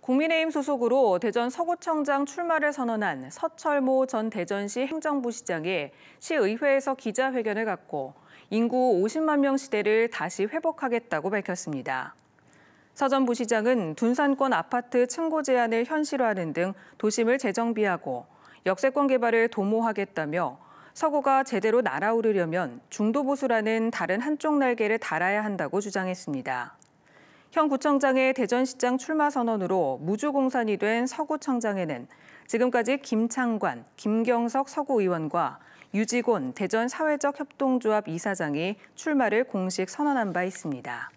국민의힘 소속으로 대전 서구청장 출마를 선언한 서철모 전 대전시 행정부시장이 시의회에서 기자회견을 갖고 인구 50만 명 시대를 다시 회복하겠다고 밝혔습니다. 서전 부시장은 둔산권 아파트 층고 제한을 현실화하는 등 도심을 재정비하고 역세권 개발을 도모하겠다며 서구가 제대로 날아오르려면 중도보수라는 다른 한쪽 날개를 달아야 한다고 주장했습니다. 현 구청장의 대전시장 출마 선언으로 무주공산이 된 서구청장에는 지금까지 김창관, 김경석 서구의원과 유지곤 대전사회적협동조합 이사장이 출마를 공식 선언한 바 있습니다.